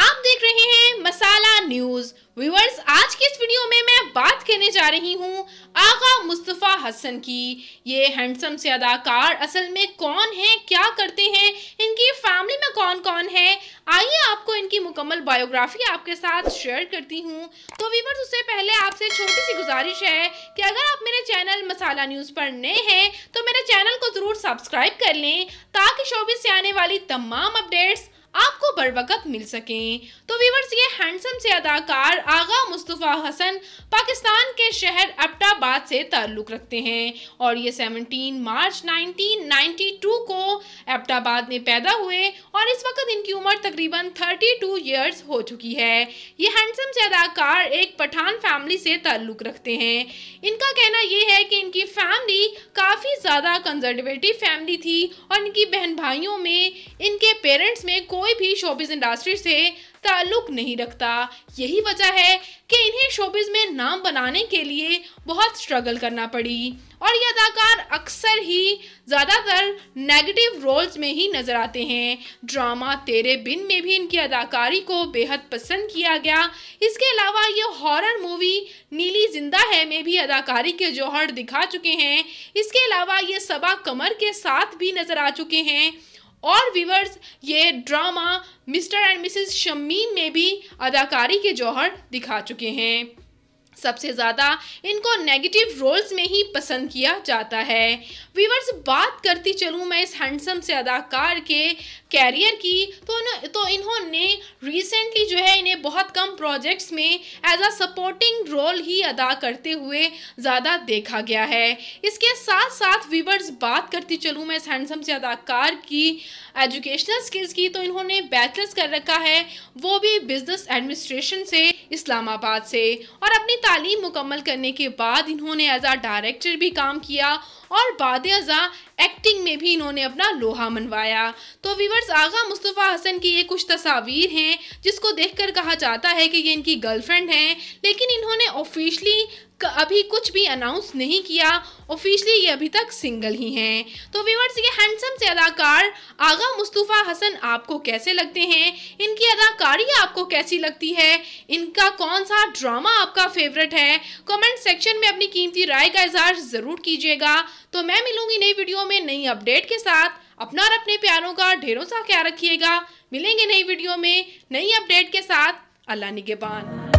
आप देख रहे हैं मसाला न्यूज व्यूवर्स आज की इस वीडियो में मैं बात करने जा रही हूँ आगा मुस्तफ़ा हसन की ये हैंडसम से अदाकार असल में कौन है क्या करते हैं इनकी फैमिली में कौन कौन है आइए आपको इनकी मुकम्मल बायोग्राफी आपके साथ शेयर करती हूँ तो व्यूवर्स उससे पहले आपसे छोटी सी गुजारिश है कि अगर आप मेरे चैनल मसाला न्यूज़ पर नए हैं तो मेरे चैनल को ज़रूर सब्सक्राइब कर लें ताकि शोबी से आने वाली तमाम अपडेट्स बर वक्त मिल सकें तो व्यूवर्स ये हैंडसम से अदाकार आगा मुस्तफ़ा हसन पाकिस्तान के शहर अब्टाबाद से ताल्लुक़ रखते हैं और ये 17 मार्च 1992 को अब्टाबाद में पैदा हुए और इस वक्त इनकी उम्र तकरीबन 32 इयर्स हो चुकी है ये हैंडसम से अदाकार एक पठान फैमिली से ताल्लुक़ रखते हैं इनका कहना यह है कि इनकी फैमिली काफ़ी ज़्यादा कंजर्वेटिव फैमिली थी और इनकी बहन भाइयों में इनके पेरेंट्स में कोई भी शो शोबिज इंडस्ट्री से ताल्लुक नहीं रखता यही वजह है कि इन्हें शोबिज में नाम बनाने के लिए बहुत स्ट्रगल करना पड़ी और ये अदाकार अक्सर ही ज़्यादातर नेगेटिव रोल्स में ही नज़र आते हैं ड्रामा तेरे बिन में भी इनकी अदाकारी को बेहद पसंद किया गया इसके अलावा ये हॉरर मूवी नीली जिंदा है में भी अदाकारी के जौहर दिखा चुके हैं इसके अलावा ये सबा कमर के साथ भी नज़र आ चुके हैं और व्यूवर्स ये drama Mr and Mrs Shamim में भी अदाकारी के जौहर दिखा चुके हैं सबसे ज़्यादा इनको नेगेटिव रोल्स में ही पसंद किया जाता है वीवर्स बात करती चलूँ मैं इस हैंडसम से अदाकार के कैरियर की तो न, तो इन्होंने रिसेंटली जो है इन्हें बहुत कम प्रोजेक्ट्स में एज अ सपोर्टिंग रोल ही अदा करते हुए ज़्यादा देखा गया है इसके साथ साथ वीवर्स बात करती चलूँ मैं इस हैंडसम से अदाकार की एजुकेशनल स्किल्स की तो इन्होंने बैचलर्स कर रखा है वो भी बिज़नेस एडमिनिस्ट्रेशन से इस्लामाबाद से और अपनी तालीम मुकम्मल करने के बाद इन्होंने एज आ डायरेक्टर भी काम किया और बाद एक्टिंग में भी इन्होंने अपना लोहा मनवाया तो वीवर्स आगा मुस्तफ़ा हसन की ये कुछ तस्वीर हैं जिसको देखकर कहा जाता है कि ये इनकी गर्लफ्रेंड हैं लेकिन इन्होंने ऑफिशली अभी कुछ भी अनाउंस नहीं किया ऑफिशियली ये अभी तक सिंगल ही हैं तो व्यूवर्स ये हैंडसम से अदाकार आगा मुस्तफ़ा हसन आपको कैसे लगते हैं इनकी अदाकारी आपको कैसी लगती है इनका कौन सा ड्रामा आपका फेवरेट है कमेंट सेक्शन में अपनी कीमती राय का इजहार ज़रूर कीजिएगा तो मैं मिलूंगी नई वीडियो में नई अपडेट के साथ अपना और अपने प्यारों का ढेरों सा क्या रखिएगा मिलेंगे नई वीडियो में नई अपडेट के साथ अल्लाह निगेबान